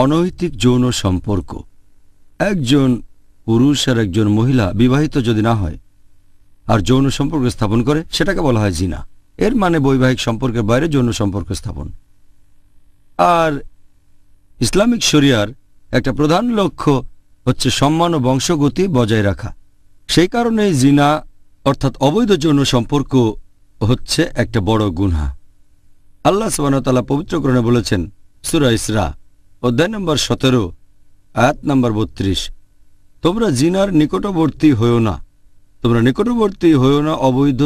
অনৈতিক যৌন সম্পর্ক একজন পুরুষ আর একজন মহিলা বিবাহিত যদি না হয় আর যৌন সম্পর্ক স্থাপন করে সেটাকে বলা হয় জিনা এর মানে বৈবাহিক সম্পর্কের বাইরে যৌন সম্পর্ক স্থাপন আর ইসলামিক শরিয়ার একটা প্রধান লক্ষ্য হচ্ছে সম্মান ও বংশগতি বজায় রাখা সেই কারণে জিনা অর্থাৎ অবৈধ যৌন সম্পর্ক হচ্ছে একটা বড় গুনহা আল্লাহ সবানতালা পবিত্রকরণে বলেছেন সুরা ইসরা অধ্যায় নম্বর সতেরো আয়াত নম্বর বত্রিশ তোমরা জিনার নিকটবর্তী হয়েও না তোমরা নিকটবর্তী হয়েও না অবৈধ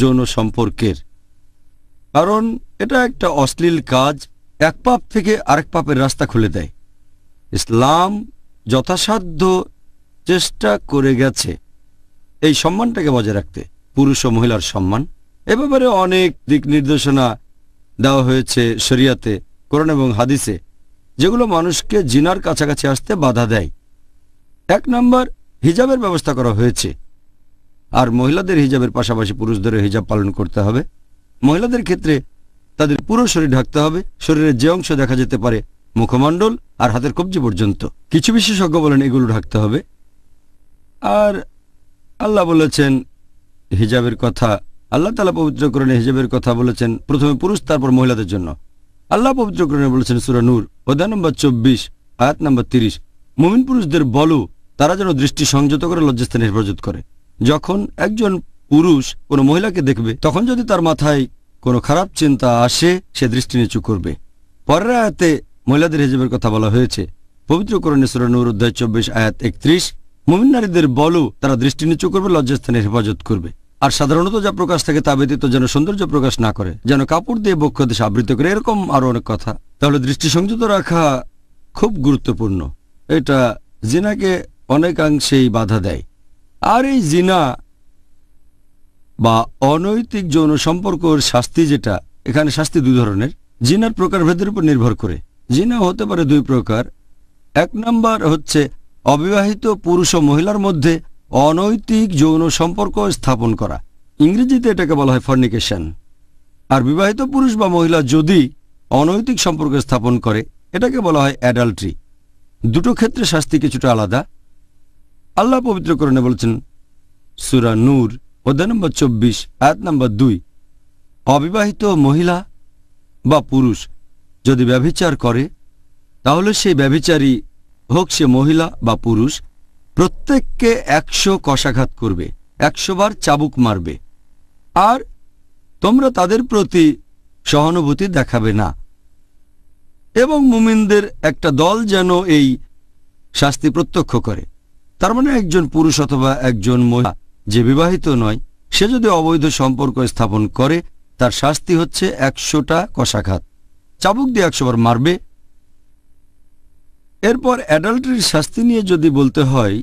যৌন সম্পর্কের কারণ এটা একটা অশ্লীল কাজ এক পাপ থেকে আরেক পাপের রাস্তা খুলে দেয় ইসলাম যথাসাধ্য চেষ্টা করে গেছে এই সম্মানটাকে বজায় রাখতে পুরুষ ও মহিলার সম্মান এ ব্যাপারে অনেক দিক নির্দেশনা দেওয়া হয়েছে শরিয়াতে করোনা এবং হাদিসে যেগুলো মানুষকে জিনার কাছাকাছি আসতে বাধা দেয় এক নম্বর হিজাবের ব্যবস্থা করা হয়েছে আর মহিলাদের হিজাবের পাশাপাশি পুরুষদেরও হিজাব পালন করতে হবে মহিলাদের ক্ষেত্রে তাদের পুরো শরীর ঢাকতে হবে শরীরের যে অংশ দেখা যেতে পারে মুখমণ্ডল আর হাতের কবজি পর্যন্ত কিছু বিশেষজ্ঞ বলেন এগুলো ঢাকতে হবে আর আল্লাহ বলেছেন হিজাবের কথা আল্লাহ তালা পবিত্র করেন হিজাবের কথা বলেছেন প্রথমে পুরুষ তারপর মহিলাদের জন্য আল্লাহ পবিত্রকরণে বলেছেন সুরানুর অধ্যায় নম্বর চব্বিশ আয়াত নম্বর তিরিশ মুমিন পুরুষদের বলো তারা যেন দৃষ্টি সংযত করে লজ্জাস্থানে হেফাজত করে যখন একজন পুরুষ কোনো মহিলাকে দেখবে তখন যদি তার মাথায় কোনো খারাপ চিন্তা আসে সে দৃষ্টি নিচু করবে পরের আয়াতে মহিলাদের হেজবের কথা বলা হয়েছে পবিত্রকরণে সুরানুর অধ্যায় চব্বিশ আয়াত একত্রিশ মুমিন নারীদের বলো তারা দৃষ্টি নিচু করবে লজ্জাস্থানের হেফাজত করবে আর সাধারণত যা প্রকাশ থাকে তা ব্যতীত যেন সৌন্দর্য প্রকাশ না করে যেন কাপড় দিয়ে বক্ষদেশ আবৃত করে এরকম আরো অনেক কথা তাহলে দৃষ্টি সংযত রাখা খুব গুরুত্বপূর্ণ এটা জিনাকে অনেকাংশেই বাধা দেয় আর এই জিনা বা অনৈতিক যৌন সম্পর্কর শাস্তি যেটা এখানে শাস্তি দু ধরনের জিনার প্রকারভেদের উপর নির্ভর করে জিনা হতে পারে দুই প্রকার এক নাম্বার হচ্ছে অবিবাহিত পুরুষ ও মহিলার মধ্যে অনৈতিক যৌন সম্পর্ক স্থাপন করা ইংরেজিতে এটাকে বলা হয় ফর্নিকেশন আর বিবাহিত পুরুষ বা মহিলা যদি অনৈতিক সম্পর্ক স্থাপন করে এটাকে বলা হয় অ্যাডাল্ট্রি দুটো ক্ষেত্রে শাস্তি কিছুটা আলাদা আল্লাহ পবিত্রকরণে বলছেন সুরা নূর অধ্যায় নম্বর চব্বিশ আয়াত নম্বর দুই অবিবাহিত মহিলা বা পুরুষ যদি ব্যভিচার করে তাহলে সেই ব্যভিচারী হোক সে মহিলা বা পুরুষ প্রত্যেককে একশো কষাঘাত করবে একশো বার চাবুক মারবে আর তোমরা তাদের প্রতি সহানুভূতি দেখাবে না এবং মুমিনদের একটা দল যেন এই শাস্তি প্রত্যক্ষ করে তার মানে একজন পুরুষ অথবা একজন মহিলা যে বিবাহিত নয় সে যদি অবৈধ সম্পর্ক স্থাপন করে তার শাস্তি হচ্ছে একশোটা কষাঘাত চাবুক দিয়ে একশোবার মারবে এরপর অ্যাডাল্ট্রির শাস্তি নিয়ে যদি বলতে হয়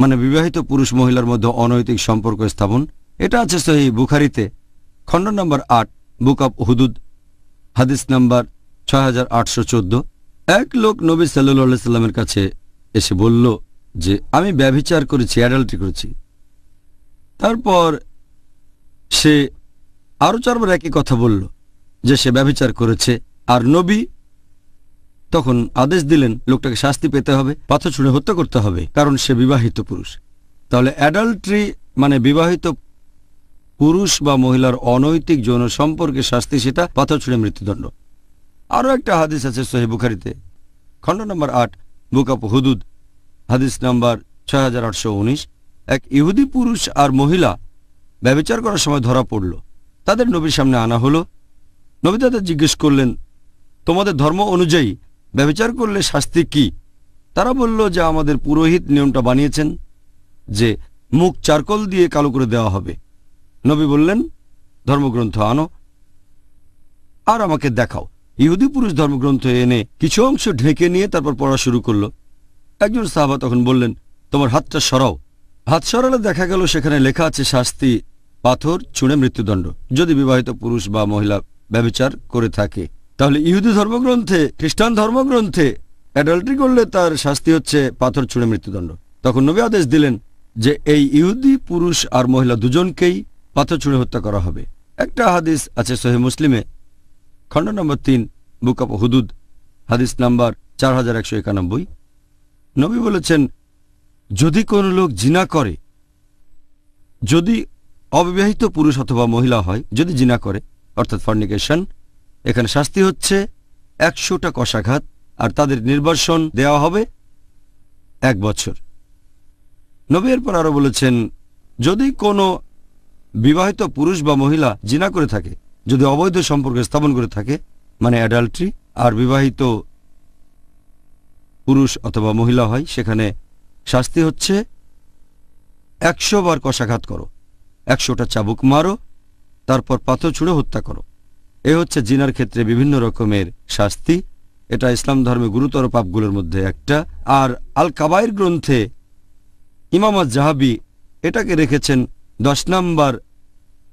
মানে বিবাহিত পুরুষ মহিলার মধ্যে অনৈতিক সম্পর্ক স্থাপন এটা আছে সহি বুখারিতে খণ্ড নম্বর আট বুক অব হুদুদ হাদিস নাম্বার ছয় এক লোক নবী সাল্লি সাল্লামের কাছে এসে বলল যে আমি ব্যভিচার করেছি অ্যাডাল্ট্রি করেছি তারপর সে আরও চারবার একই কথা বলল যে সে ব্যভিচার করেছে আর নবী তখন আদেশ দিলেন লোকটাকে শাস্তি পেতে হবে পাথর ছুঁড়ে হত্যা করতে হবে কারণ সে বিবাহিত পুরুষ তাহলে অ্যাডাল্ট্রি মানে বিবাহিত পুরুষ বা মহিলার অনৈতিক যৌন সম্পর্কে শাস্তি সেটা পাথর ছুঁড়ে মৃত্যুদণ্ড আরও একটা হাদিস আছে সোহেব বুখারিতে খণ্ড নম্বর আট বুক আপ হুদুদ হাদিস নম্বর ছয় এক ইহুদি পুরুষ আর মহিলা ব্যবচার করার সময় ধরা পড়ল তাদের নবীর সামনে আনা হলো নবী তাদের জিজ্ঞেস করলেন তোমাদের ধর্ম অনুযায়ী ব্যবচার করলে শাস্তি কি তারা বলল যে আমাদের পুরোহিত নিয়মটা বানিয়েছেন যে মুখ চারকল দিয়ে কালো করে দেওয়া হবে নবী বললেন ধর্মগ্রন্থ আনো আর আমাকে দেখাও ইহুদি পুরুষ ধর্মগ্রন্থ এনে কিছু অংশ ঢেকে নিয়ে তারপর পড়া শুরু করল একজন সাহাবা তখন বললেন তোমার হাতটা সরাও হাত সরালে দেখা গেল সেখানে লেখা আছে শাস্তি পাথর ছুঁড়ে মৃত্যুদণ্ড যদি বিবাহিত পুরুষ বা মহিলা ব্যবচার করে থাকে তাহলে ইহুদি ধর্মগ্রন্থে খ্রিস্টান ধর্মগ্রন্থে অ্যাডাল্ট্রি করলে তার শাস্তি হচ্ছে পাথর ছুঁড়ে মৃত্যুদণ্ড তখন নবী আদেশ দিলেন যে এই ইহুদি পুরুষ আর মহিলা দুজনকেই পাথর ছুঁড়ে হত্যা করা হবে একটা হাদিস আছে সোহে মুসলিমে খণ্ড নম্বর তিন বুক অফ হুদুদ হাদিস নাম্বার চার হাজার একশো একানব্বই নবী বলেছেন যদি কোনো লোক জিনা করে যদি অবিবাহিত পুরুষ অথবা মহিলা হয় যদি জিনা করে অর্থাৎ ফার্নিকেশন এখানে শাস্তি হচ্ছে একশোটা কষাঘাত আর তাদের নির্বাসন দেওয়া হবে এক বছর নবীর পর আরও বলেছেন যদি কোনো বিবাহিত পুরুষ বা মহিলা জিনা করে থাকে যদি অবৈধ সম্পর্ক স্থাপন করে থাকে মানে অ্যাডাল্ট্রি আর বিবাহিত পুরুষ অথবা মহিলা হয় সেখানে শাস্তি হচ্ছে একশো বার কষাঘাত করো একশোটা চাবুক মারো তারপর পাথর ছুঁড়ে হত্যা করো এ হচ্ছে জিনার ক্ষেত্রে বিভিন্ন রকমের শাস্তি এটা ইসলাম ধর্মে গুরুতর পাপগুলোর মধ্যে একটা আর আল কাবায়ের গ্রন্থে ইমামত জাহাবি এটাকে রেখেছেন দশ নম্বর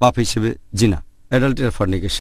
পাপ হিসেবে জিনা অ্যাডাল্টের ফার্নিকেশন